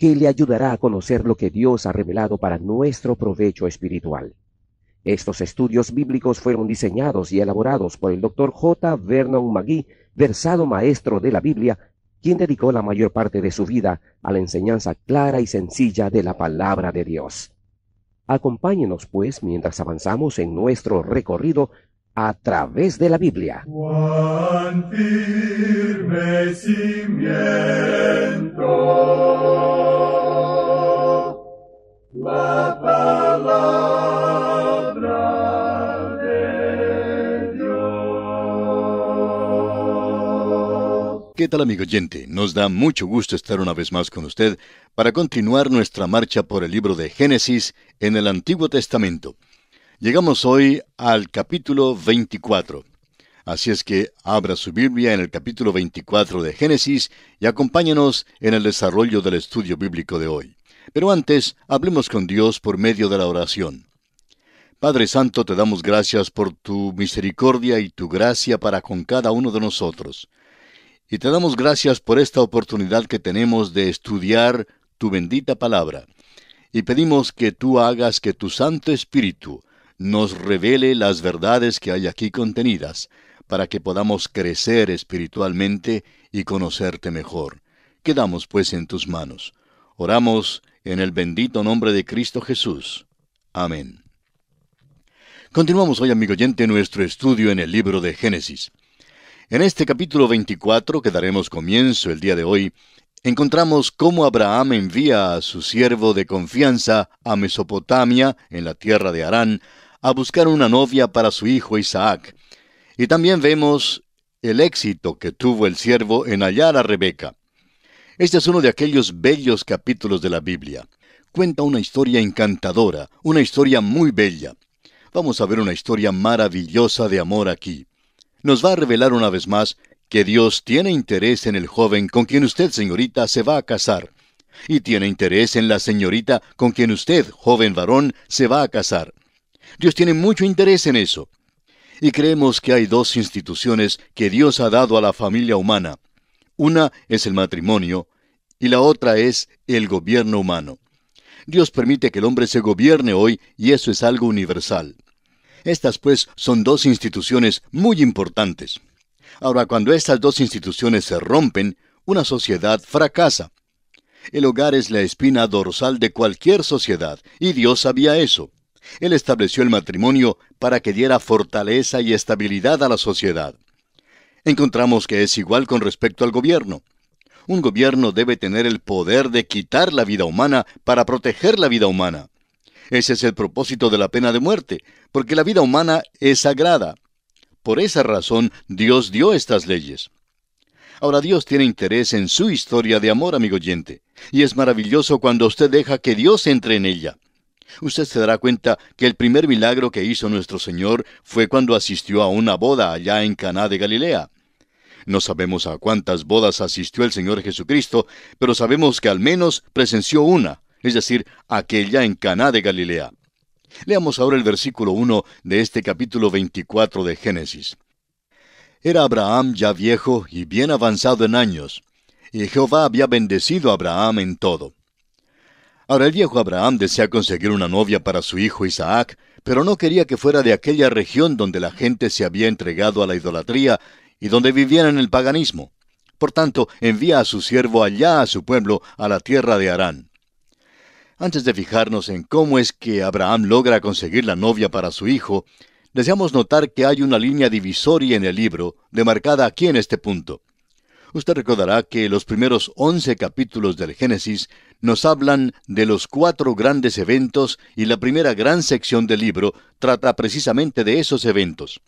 que le ayudará a conocer lo que Dios ha revelado para nuestro provecho espiritual. Estos estudios bíblicos fueron diseñados y elaborados por el doctor J. Vernon McGee, versado maestro de la Biblia, quien dedicó la mayor parte de su vida a la enseñanza clara y sencilla de la palabra de Dios. Acompáñenos, pues, mientras avanzamos en nuestro recorrido a través de la Biblia. ¿Qué tal amigo oyente? Nos da mucho gusto estar una vez más con usted para continuar nuestra marcha por el libro de Génesis en el Antiguo Testamento. Llegamos hoy al capítulo 24. Así es que abra su Biblia en el capítulo 24 de Génesis y acompáñenos en el desarrollo del estudio bíblico de hoy. Pero antes, hablemos con Dios por medio de la oración. Padre Santo, te damos gracias por tu misericordia y tu gracia para con cada uno de nosotros. Y te damos gracias por esta oportunidad que tenemos de estudiar tu bendita palabra. Y pedimos que tú hagas que tu Santo Espíritu nos revele las verdades que hay aquí contenidas, para que podamos crecer espiritualmente y conocerte mejor. Quedamos pues en tus manos. Oramos en el bendito nombre de Cristo Jesús. Amén. Continuamos hoy, amigo oyente, nuestro estudio en el libro de Génesis. En este capítulo 24, que daremos comienzo el día de hoy, encontramos cómo Abraham envía a su siervo de confianza a Mesopotamia, en la tierra de Harán, a buscar una novia para su hijo Isaac. Y también vemos el éxito que tuvo el siervo en hallar a Rebeca. Este es uno de aquellos bellos capítulos de la Biblia. Cuenta una historia encantadora, una historia muy bella. Vamos a ver una historia maravillosa de amor aquí. Nos va a revelar una vez más que Dios tiene interés en el joven con quien usted, señorita, se va a casar. Y tiene interés en la señorita con quien usted, joven varón, se va a casar. Dios tiene mucho interés en eso. Y creemos que hay dos instituciones que Dios ha dado a la familia humana. Una es el matrimonio y la otra es el gobierno humano. Dios permite que el hombre se gobierne hoy y eso es algo universal. Estas pues son dos instituciones muy importantes. Ahora, cuando estas dos instituciones se rompen, una sociedad fracasa. El hogar es la espina dorsal de cualquier sociedad, y Dios sabía eso. Él estableció el matrimonio para que diera fortaleza y estabilidad a la sociedad. Encontramos que es igual con respecto al gobierno. Un gobierno debe tener el poder de quitar la vida humana para proteger la vida humana. Ese es el propósito de la pena de muerte, porque la vida humana es sagrada. Por esa razón Dios dio estas leyes. Ahora Dios tiene interés en su historia de amor, amigo oyente, y es maravilloso cuando usted deja que Dios entre en ella. Usted se dará cuenta que el primer milagro que hizo nuestro Señor fue cuando asistió a una boda allá en Caná de Galilea. No sabemos a cuántas bodas asistió el Señor Jesucristo, pero sabemos que al menos presenció una, es decir, aquella en Caná de Galilea. Leamos ahora el versículo 1 de este capítulo 24 de Génesis. Era Abraham ya viejo y bien avanzado en años, y Jehová había bendecido a Abraham en todo. Ahora el viejo Abraham desea conseguir una novia para su hijo Isaac, pero no quería que fuera de aquella región donde la gente se había entregado a la idolatría y donde vivían en el paganismo. Por tanto, envía a su siervo allá a su pueblo, a la tierra de Harán. Antes de fijarnos en cómo es que Abraham logra conseguir la novia para su hijo, deseamos notar que hay una línea divisoria en el libro, demarcada aquí en este punto. Usted recordará que los primeros once capítulos del Génesis nos hablan de los cuatro grandes eventos y la primera gran sección del libro trata precisamente de esos eventos.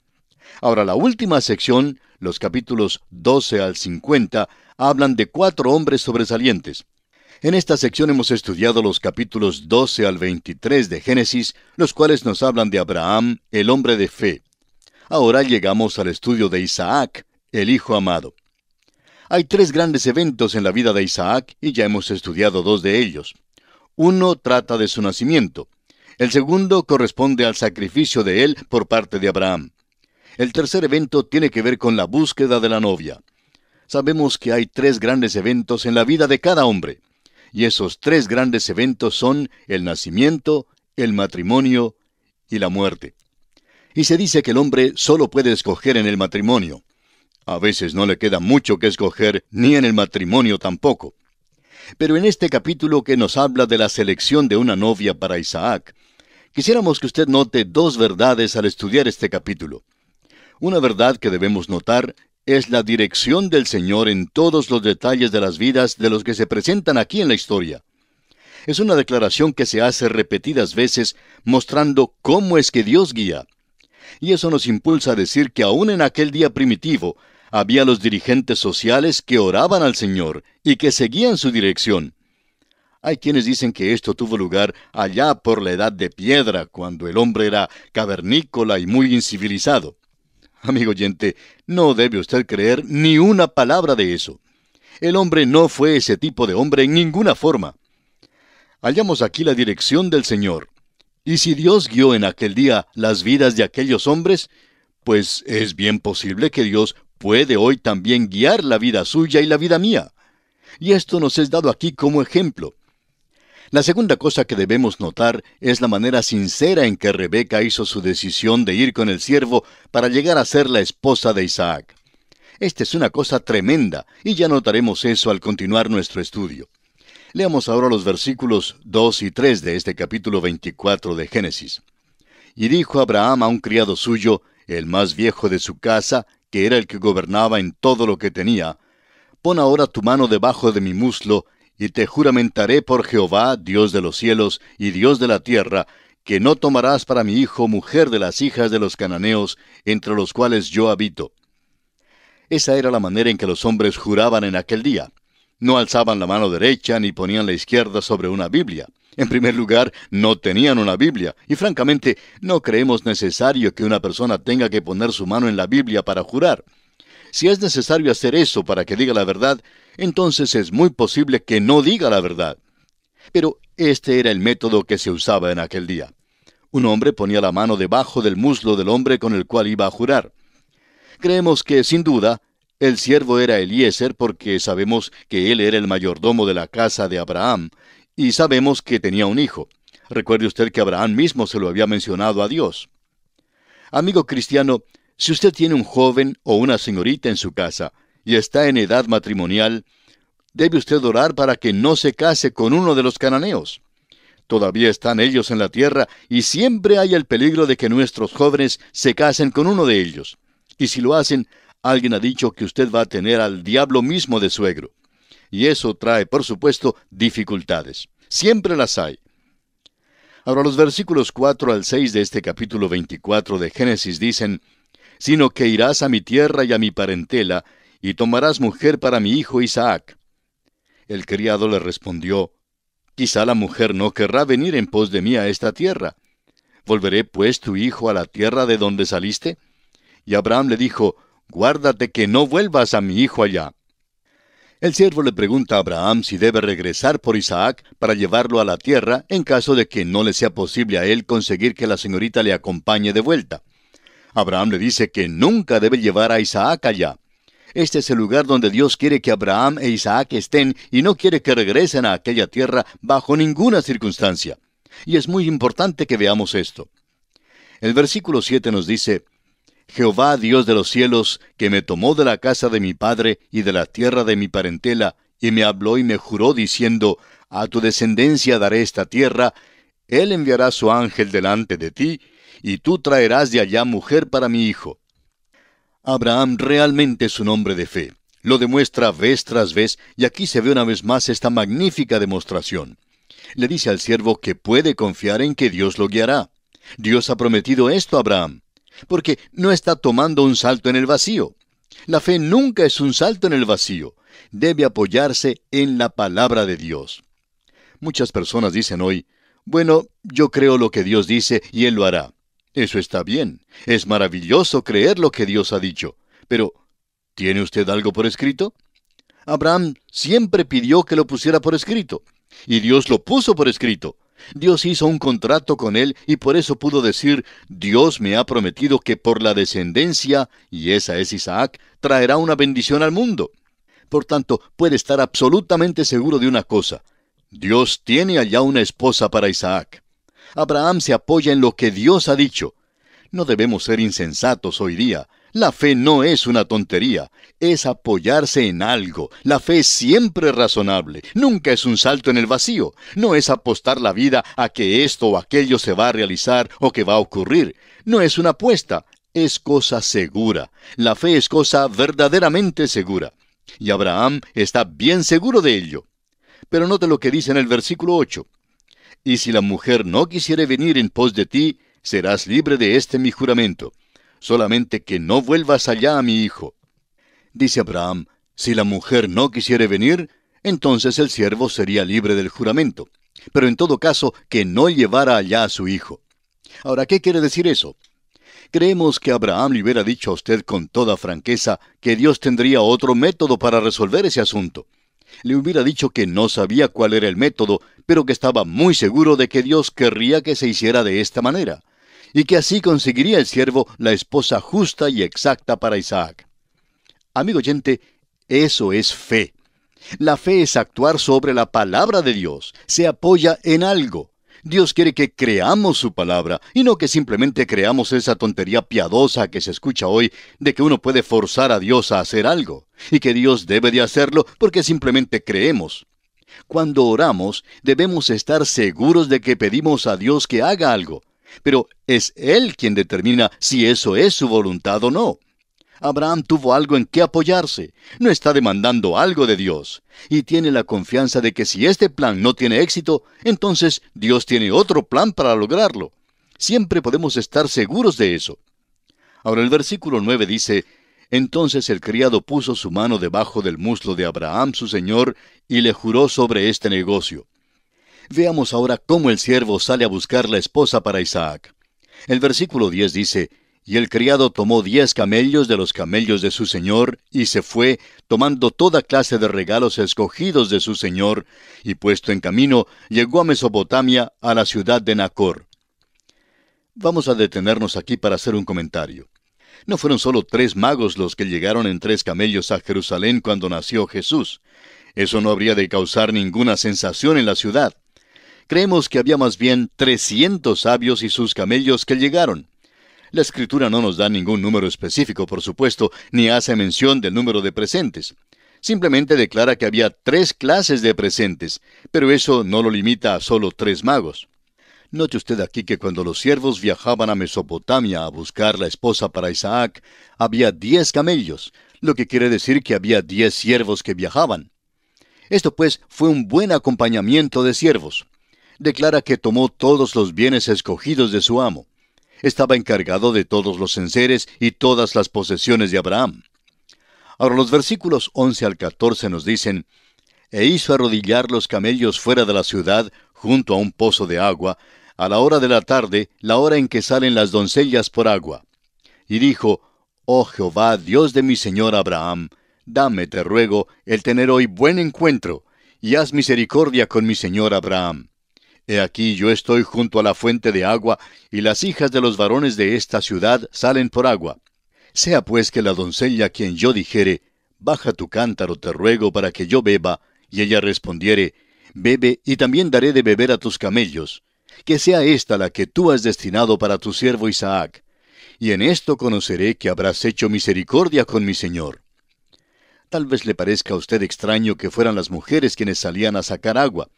Ahora, la última sección, los capítulos 12 al 50, hablan de cuatro hombres sobresalientes. En esta sección hemos estudiado los capítulos 12 al 23 de Génesis, los cuales nos hablan de Abraham, el hombre de fe. Ahora llegamos al estudio de Isaac, el hijo amado. Hay tres grandes eventos en la vida de Isaac y ya hemos estudiado dos de ellos. Uno trata de su nacimiento. El segundo corresponde al sacrificio de él por parte de Abraham. El tercer evento tiene que ver con la búsqueda de la novia. Sabemos que hay tres grandes eventos en la vida de cada hombre. Y esos tres grandes eventos son el nacimiento, el matrimonio y la muerte. Y se dice que el hombre solo puede escoger en el matrimonio. A veces no le queda mucho que escoger, ni en el matrimonio tampoco. Pero en este capítulo que nos habla de la selección de una novia para Isaac, quisiéramos que usted note dos verdades al estudiar este capítulo. Una verdad que debemos notar es la dirección del Señor en todos los detalles de las vidas de los que se presentan aquí en la historia. Es una declaración que se hace repetidas veces mostrando cómo es que Dios guía. Y eso nos impulsa a decir que aún en aquel día primitivo, había los dirigentes sociales que oraban al Señor y que seguían su dirección. Hay quienes dicen que esto tuvo lugar allá por la edad de piedra, cuando el hombre era cavernícola y muy incivilizado. Amigo oyente, no debe usted creer ni una palabra de eso. El hombre no fue ese tipo de hombre en ninguna forma. Hallamos aquí la dirección del Señor. Y si Dios guió en aquel día las vidas de aquellos hombres, pues es bien posible que Dios puede hoy también guiar la vida suya y la vida mía. Y esto nos es dado aquí como ejemplo. La segunda cosa que debemos notar es la manera sincera en que Rebeca hizo su decisión de ir con el siervo para llegar a ser la esposa de Isaac. Esta es una cosa tremenda, y ya notaremos eso al continuar nuestro estudio. Leamos ahora los versículos 2 y 3 de este capítulo 24 de Génesis. Y dijo Abraham a un criado suyo, el más viejo de su casa, que era el que gobernaba en todo lo que tenía, pon ahora tu mano debajo de mi muslo, y te juramentaré por Jehová, Dios de los cielos y Dios de la tierra, que no tomarás para mi hijo mujer de las hijas de los cananeos, entre los cuales yo habito. Esa era la manera en que los hombres juraban en aquel día. No alzaban la mano derecha ni ponían la izquierda sobre una Biblia. En primer lugar, no tenían una Biblia, y francamente no creemos necesario que una persona tenga que poner su mano en la Biblia para jurar. Si es necesario hacer eso para que diga la verdad, entonces es muy posible que no diga la verdad. Pero este era el método que se usaba en aquel día. Un hombre ponía la mano debajo del muslo del hombre con el cual iba a jurar. Creemos que, sin duda, el siervo era Eliezer porque sabemos que él era el mayordomo de la casa de Abraham, y sabemos que tenía un hijo. Recuerde usted que Abraham mismo se lo había mencionado a Dios. Amigo cristiano, si usted tiene un joven o una señorita en su casa y está en edad matrimonial, debe usted orar para que no se case con uno de los cananeos. Todavía están ellos en la tierra y siempre hay el peligro de que nuestros jóvenes se casen con uno de ellos. Y si lo hacen, alguien ha dicho que usted va a tener al diablo mismo de suegro y eso trae, por supuesto, dificultades. Siempre las hay. Ahora los versículos 4 al 6 de este capítulo 24 de Génesis dicen, sino que irás a mi tierra y a mi parentela, y tomarás mujer para mi hijo Isaac. El criado le respondió, Quizá la mujer no querrá venir en pos de mí a esta tierra. ¿Volveré pues tu hijo a la tierra de donde saliste? Y Abraham le dijo, Guárdate que no vuelvas a mi hijo allá. El siervo le pregunta a Abraham si debe regresar por Isaac para llevarlo a la tierra en caso de que no le sea posible a él conseguir que la señorita le acompañe de vuelta. Abraham le dice que nunca debe llevar a Isaac allá. Este es el lugar donde Dios quiere que Abraham e Isaac estén y no quiere que regresen a aquella tierra bajo ninguna circunstancia. Y es muy importante que veamos esto. El versículo 7 nos dice, Jehová Dios de los cielos, que me tomó de la casa de mi padre y de la tierra de mi parentela, y me habló y me juró diciendo, A tu descendencia daré esta tierra, Él enviará su ángel delante de ti, y tú traerás de allá mujer para mi hijo. Abraham realmente es un hombre de fe. Lo demuestra vez tras vez, y aquí se ve una vez más esta magnífica demostración. Le dice al siervo que puede confiar en que Dios lo guiará. Dios ha prometido esto a Abraham porque no está tomando un salto en el vacío. La fe nunca es un salto en el vacío, debe apoyarse en la palabra de Dios. Muchas personas dicen hoy, bueno, yo creo lo que Dios dice y Él lo hará. Eso está bien, es maravilloso creer lo que Dios ha dicho, pero ¿tiene usted algo por escrito? Abraham siempre pidió que lo pusiera por escrito, y Dios lo puso por escrito, Dios hizo un contrato con él y por eso pudo decir, Dios me ha prometido que por la descendencia, y esa es Isaac, traerá una bendición al mundo. Por tanto, puede estar absolutamente seguro de una cosa. Dios tiene allá una esposa para Isaac. Abraham se apoya en lo que Dios ha dicho. No debemos ser insensatos hoy día. La fe no es una tontería, es apoyarse en algo. La fe es siempre razonable, nunca es un salto en el vacío, no es apostar la vida a que esto o aquello se va a realizar o que va a ocurrir, no es una apuesta, es cosa segura. La fe es cosa verdaderamente segura. Y Abraham está bien seguro de ello. Pero note lo que dice en el versículo 8. Y si la mujer no quisiere venir en pos de ti, serás libre de este mi juramento solamente que no vuelvas allá, a mi hijo. Dice Abraham, si la mujer no quisiere venir, entonces el siervo sería libre del juramento, pero en todo caso que no llevara allá a su hijo. Ahora, ¿qué quiere decir eso? Creemos que Abraham le hubiera dicho a usted con toda franqueza que Dios tendría otro método para resolver ese asunto. Le hubiera dicho que no sabía cuál era el método, pero que estaba muy seguro de que Dios querría que se hiciera de esta manera y que así conseguiría el siervo la esposa justa y exacta para Isaac. Amigo oyente, eso es fe. La fe es actuar sobre la palabra de Dios, se apoya en algo. Dios quiere que creamos su palabra y no que simplemente creamos esa tontería piadosa que se escucha hoy de que uno puede forzar a Dios a hacer algo y que Dios debe de hacerlo porque simplemente creemos. Cuando oramos debemos estar seguros de que pedimos a Dios que haga algo, pero es Él quien determina si eso es su voluntad o no. Abraham tuvo algo en qué apoyarse, no está demandando algo de Dios, y tiene la confianza de que si este plan no tiene éxito, entonces Dios tiene otro plan para lograrlo. Siempre podemos estar seguros de eso. Ahora el versículo 9 dice, Entonces el criado puso su mano debajo del muslo de Abraham, su señor, y le juró sobre este negocio. Veamos ahora cómo el siervo sale a buscar la esposa para Isaac. El versículo 10 dice, Y el criado tomó diez camellos de los camellos de su señor, y se fue, tomando toda clase de regalos escogidos de su señor, y puesto en camino, llegó a Mesopotamia, a la ciudad de Nacor. Vamos a detenernos aquí para hacer un comentario. No fueron solo tres magos los que llegaron en tres camellos a Jerusalén cuando nació Jesús. Eso no habría de causar ninguna sensación en la ciudad creemos que había más bien 300 sabios y sus camellos que llegaron. La escritura no nos da ningún número específico, por supuesto, ni hace mención del número de presentes. Simplemente declara que había tres clases de presentes, pero eso no lo limita a solo tres magos. Note usted aquí que cuando los siervos viajaban a Mesopotamia a buscar la esposa para Isaac, había diez camellos, lo que quiere decir que había diez siervos que viajaban. Esto pues fue un buen acompañamiento de siervos declara que tomó todos los bienes escogidos de su amo. Estaba encargado de todos los enseres y todas las posesiones de Abraham. Ahora los versículos 11 al 14 nos dicen, e hizo arrodillar los camellos fuera de la ciudad, junto a un pozo de agua, a la hora de la tarde, la hora en que salen las doncellas por agua. Y dijo, Oh Jehová, Dios de mi señor Abraham, dame, te ruego, el tener hoy buen encuentro, y haz misericordia con mi señor Abraham. He aquí yo estoy junto a la fuente de agua, y las hijas de los varones de esta ciudad salen por agua. Sea pues que la doncella a quien yo dijere, Baja tu cántaro, te ruego, para que yo beba, y ella respondiere, Bebe, y también daré de beber a tus camellos. Que sea esta la que tú has destinado para tu siervo Isaac. Y en esto conoceré que habrás hecho misericordia con mi Señor. Tal vez le parezca a usted extraño que fueran las mujeres quienes salían a sacar agua,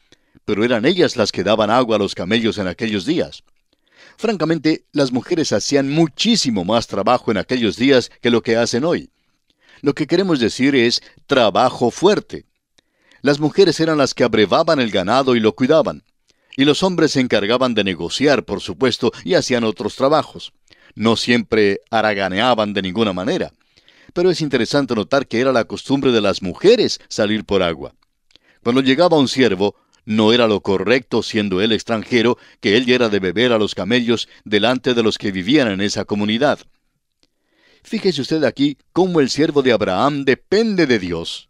pero eran ellas las que daban agua a los camellos en aquellos días. Francamente, las mujeres hacían muchísimo más trabajo en aquellos días que lo que hacen hoy. Lo que queremos decir es trabajo fuerte. Las mujeres eran las que abrevaban el ganado y lo cuidaban. Y los hombres se encargaban de negociar, por supuesto, y hacían otros trabajos. No siempre haraganeaban de ninguna manera. Pero es interesante notar que era la costumbre de las mujeres salir por agua. Cuando llegaba un siervo, no era lo correcto, siendo él extranjero, que él diera de beber a los camellos delante de los que vivían en esa comunidad. Fíjese usted aquí cómo el siervo de Abraham depende de Dios.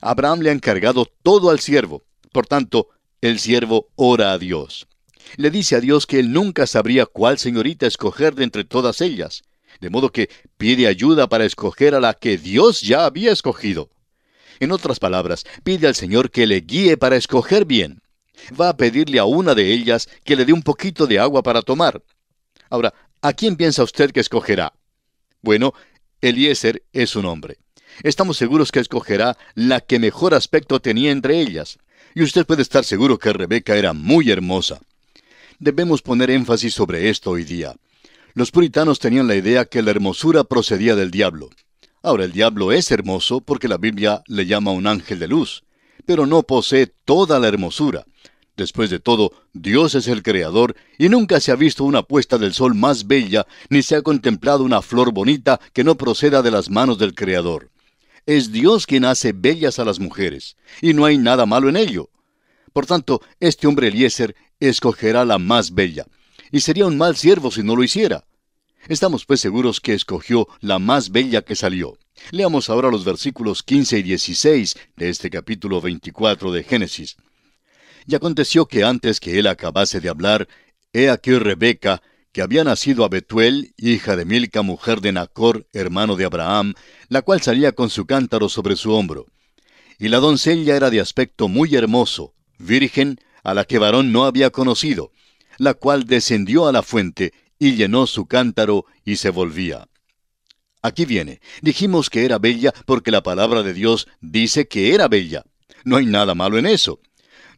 Abraham le ha encargado todo al siervo. Por tanto, el siervo ora a Dios. Le dice a Dios que él nunca sabría cuál señorita escoger de entre todas ellas, de modo que pide ayuda para escoger a la que Dios ya había escogido. En otras palabras, pide al Señor que le guíe para escoger bien. Va a pedirle a una de ellas que le dé un poquito de agua para tomar. Ahora, ¿a quién piensa usted que escogerá? Bueno, Eliezer es un hombre. Estamos seguros que escogerá la que mejor aspecto tenía entre ellas. Y usted puede estar seguro que Rebeca era muy hermosa. Debemos poner énfasis sobre esto hoy día. Los puritanos tenían la idea que la hermosura procedía del diablo. Ahora el diablo es hermoso porque la Biblia le llama un ángel de luz, pero no posee toda la hermosura. Después de todo, Dios es el Creador y nunca se ha visto una puesta del sol más bella, ni se ha contemplado una flor bonita que no proceda de las manos del Creador. Es Dios quien hace bellas a las mujeres, y no hay nada malo en ello. Por tanto, este hombre Eliezer escogerá la más bella, y sería un mal siervo si no lo hiciera. Estamos pues seguros que escogió la más bella que salió. Leamos ahora los versículos 15 y 16 de este capítulo 24 de Génesis. Y aconteció que antes que él acabase de hablar, he aquí Rebeca, que había nacido a Betuel, hija de Milca, mujer de Nacor, hermano de Abraham, la cual salía con su cántaro sobre su hombro. Y la doncella era de aspecto muy hermoso, virgen, a la que varón no había conocido, la cual descendió a la fuente y llenó su cántaro y se volvía. Aquí viene. Dijimos que era bella porque la palabra de Dios dice que era bella. No hay nada malo en eso.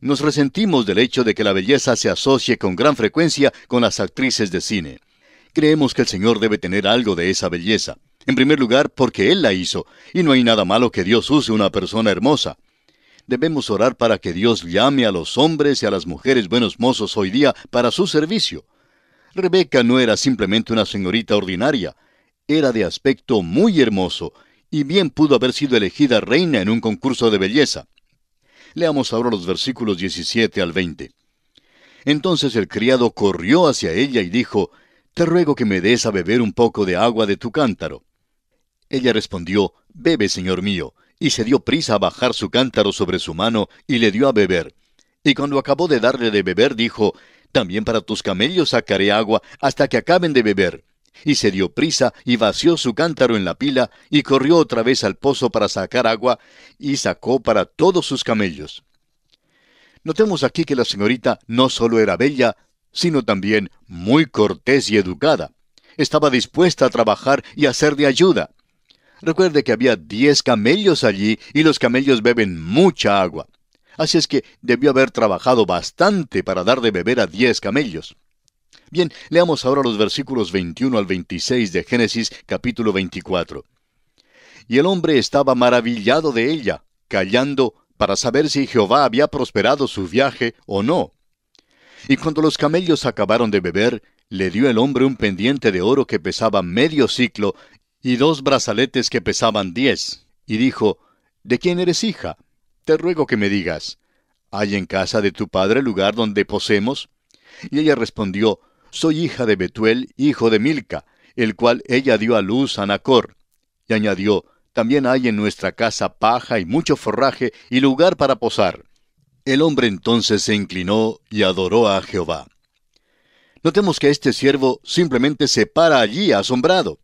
Nos resentimos del hecho de que la belleza se asocie con gran frecuencia con las actrices de cine. Creemos que el Señor debe tener algo de esa belleza. En primer lugar, porque Él la hizo, y no hay nada malo que Dios use una persona hermosa. Debemos orar para que Dios llame a los hombres y a las mujeres buenos mozos hoy día para su servicio. Rebeca no era simplemente una señorita ordinaria, era de aspecto muy hermoso y bien pudo haber sido elegida reina en un concurso de belleza. Leamos ahora los versículos 17 al 20. Entonces el criado corrió hacia ella y dijo, Te ruego que me des a beber un poco de agua de tu cántaro. Ella respondió, Bebe, señor mío, y se dio prisa a bajar su cántaro sobre su mano y le dio a beber. Y cuando acabó de darle de beber, dijo, también para tus camellos sacaré agua hasta que acaben de beber. Y se dio prisa y vació su cántaro en la pila y corrió otra vez al pozo para sacar agua y sacó para todos sus camellos. Notemos aquí que la señorita no solo era bella, sino también muy cortés y educada. Estaba dispuesta a trabajar y a ser de ayuda. Recuerde que había diez camellos allí y los camellos beben mucha agua así es que debió haber trabajado bastante para dar de beber a diez camellos. Bien, leamos ahora los versículos 21 al 26 de Génesis capítulo 24. Y el hombre estaba maravillado de ella, callando para saber si Jehová había prosperado su viaje o no. Y cuando los camellos acabaron de beber, le dio el hombre un pendiente de oro que pesaba medio ciclo y dos brazaletes que pesaban diez, y dijo, ¿De quién eres hija? ruego que me digas, ¿hay en casa de tu padre lugar donde posemos? Y ella respondió, Soy hija de Betuel, hijo de Milca, el cual ella dio a luz a Nacor. Y añadió, También hay en nuestra casa paja y mucho forraje y lugar para posar. El hombre entonces se inclinó y adoró a Jehová. Notemos que este siervo simplemente se para allí asombrado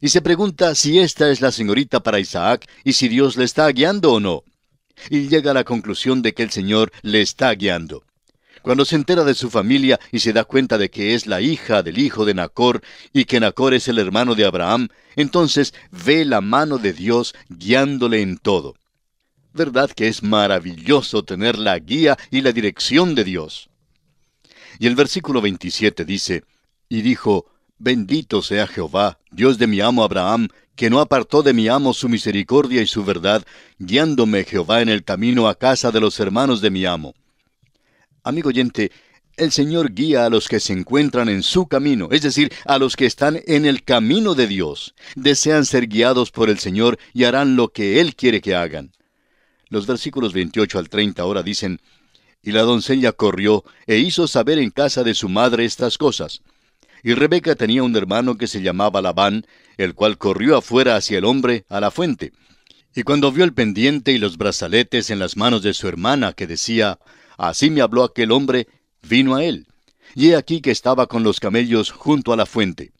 y se pregunta si esta es la señorita para Isaac y si Dios le está guiando o no y llega a la conclusión de que el Señor le está guiando. Cuando se entera de su familia y se da cuenta de que es la hija del hijo de Nacor y que Nacor es el hermano de Abraham, entonces ve la mano de Dios guiándole en todo. ¿Verdad que es maravilloso tener la guía y la dirección de Dios? Y el versículo 27 dice, y dijo, Bendito sea Jehová, Dios de mi amo Abraham, que no apartó de mi amo su misericordia y su verdad, guiándome Jehová en el camino a casa de los hermanos de mi amo. Amigo oyente, el Señor guía a los que se encuentran en su camino, es decir, a los que están en el camino de Dios. Desean ser guiados por el Señor y harán lo que Él quiere que hagan. Los versículos 28 al 30 ahora dicen, Y la doncella corrió e hizo saber en casa de su madre estas cosas. Y Rebeca tenía un hermano que se llamaba Labán, el cual corrió afuera hacia el hombre, a la fuente. Y cuando vio el pendiente y los brazaletes en las manos de su hermana, que decía, Así me habló aquel hombre, vino a él. Y he aquí que estaba con los camellos junto a la fuente.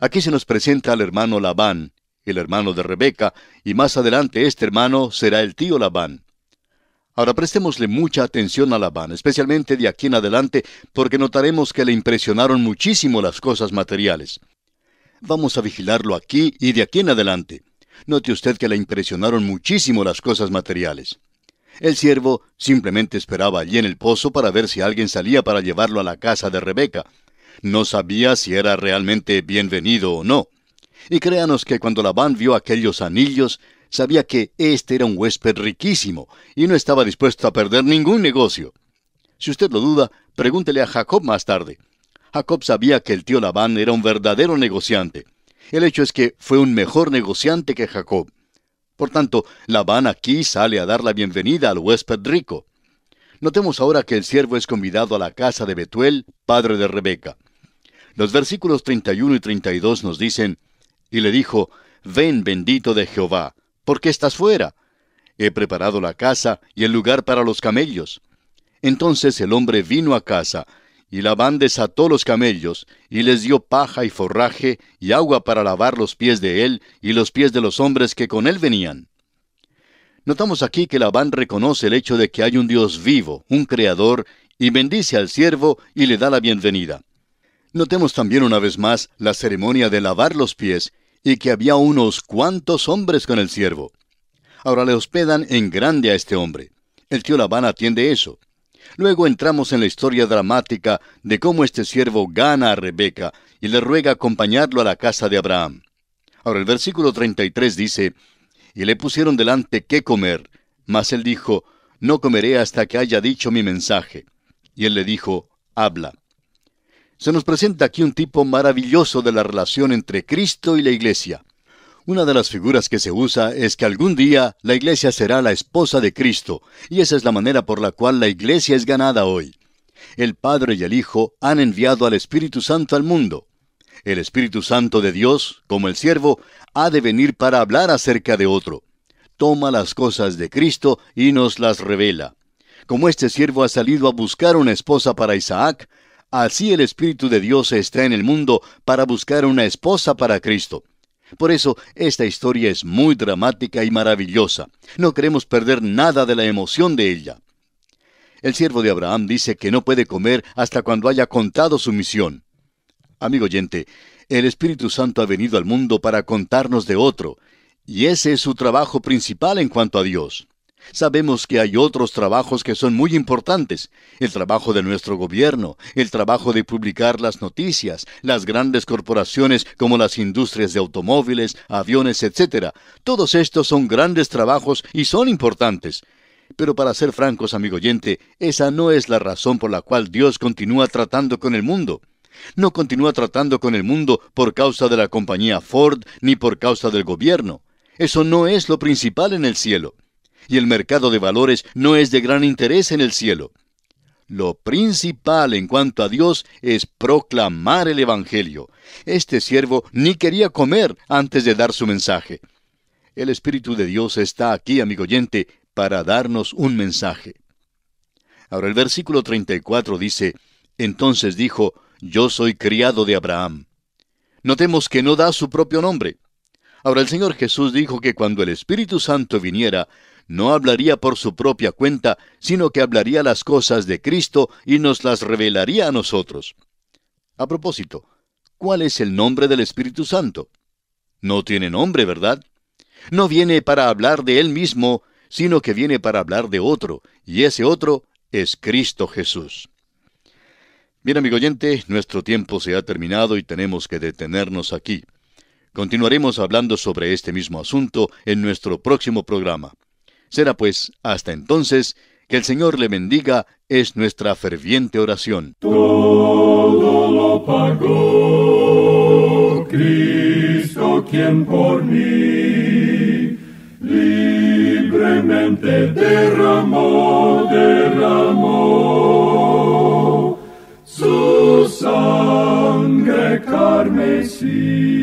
Aquí se nos presenta al hermano Labán, el hermano de Rebeca, y más adelante este hermano será el tío Labán. Ahora prestémosle mucha atención a Labán, especialmente de aquí en adelante, porque notaremos que le impresionaron muchísimo las cosas materiales. Vamos a vigilarlo aquí y de aquí en adelante. Note usted que le impresionaron muchísimo las cosas materiales. El siervo simplemente esperaba allí en el pozo para ver si alguien salía para llevarlo a la casa de Rebeca. No sabía si era realmente bienvenido o no. Y créanos que cuando Labán vio aquellos anillos, sabía que este era un huésped riquísimo y no estaba dispuesto a perder ningún negocio. Si usted lo duda, pregúntele a Jacob más tarde. Jacob sabía que el tío Labán era un verdadero negociante. El hecho es que fue un mejor negociante que Jacob. Por tanto, Labán aquí sale a dar la bienvenida al huésped rico. Notemos ahora que el siervo es convidado a la casa de Betuel, padre de Rebeca. Los versículos 31 y 32 nos dicen, y le dijo, Ven bendito de Jehová, ¿Por qué estás fuera? He preparado la casa y el lugar para los camellos. Entonces el hombre vino a casa, y Labán desató los camellos, y les dio paja y forraje y agua para lavar los pies de él y los pies de los hombres que con él venían. Notamos aquí que Labán reconoce el hecho de que hay un Dios vivo, un Creador, y bendice al siervo y le da la bienvenida. Notemos también una vez más la ceremonia de lavar los pies y que había unos cuantos hombres con el siervo. Ahora le hospedan en grande a este hombre. El tío Labán atiende eso. Luego entramos en la historia dramática de cómo este siervo gana a Rebeca y le ruega acompañarlo a la casa de Abraham. Ahora el versículo 33 dice, y le pusieron delante qué comer, mas él dijo, no comeré hasta que haya dicho mi mensaje. Y él le dijo, habla. Se nos presenta aquí un tipo maravilloso de la relación entre Cristo y la Iglesia. Una de las figuras que se usa es que algún día la Iglesia será la esposa de Cristo, y esa es la manera por la cual la Iglesia es ganada hoy. El Padre y el Hijo han enviado al Espíritu Santo al mundo. El Espíritu Santo de Dios, como el siervo, ha de venir para hablar acerca de otro. Toma las cosas de Cristo y nos las revela. Como este siervo ha salido a buscar una esposa para Isaac, Así el Espíritu de Dios está en el mundo para buscar una esposa para Cristo. Por eso, esta historia es muy dramática y maravillosa. No queremos perder nada de la emoción de ella. El siervo de Abraham dice que no puede comer hasta cuando haya contado su misión. Amigo oyente, el Espíritu Santo ha venido al mundo para contarnos de otro, y ese es su trabajo principal en cuanto a Dios. Sabemos que hay otros trabajos que son muy importantes, el trabajo de nuestro gobierno, el trabajo de publicar las noticias, las grandes corporaciones como las industrias de automóviles, aviones, etc. Todos estos son grandes trabajos y son importantes. Pero para ser francos, amigo oyente, esa no es la razón por la cual Dios continúa tratando con el mundo. No continúa tratando con el mundo por causa de la compañía Ford ni por causa del gobierno. Eso no es lo principal en el cielo y el mercado de valores no es de gran interés en el cielo. Lo principal en cuanto a Dios es proclamar el Evangelio. Este siervo ni quería comer antes de dar su mensaje. El Espíritu de Dios está aquí, amigo oyente, para darnos un mensaje. Ahora el versículo 34 dice, Entonces dijo, Yo soy criado de Abraham. Notemos que no da su propio nombre. Ahora el Señor Jesús dijo que cuando el Espíritu Santo viniera, no hablaría por su propia cuenta, sino que hablaría las cosas de Cristo y nos las revelaría a nosotros. A propósito, ¿cuál es el nombre del Espíritu Santo? No tiene nombre, ¿verdad? No viene para hablar de Él mismo, sino que viene para hablar de otro, y ese otro es Cristo Jesús. Bien, amigo oyente, nuestro tiempo se ha terminado y tenemos que detenernos aquí. Continuaremos hablando sobre este mismo asunto en nuestro próximo programa. Será pues hasta entonces que el Señor le bendiga es nuestra ferviente oración. Todo lo pagó Cristo quien por mí libremente derramó, derramó su sangre carmesí.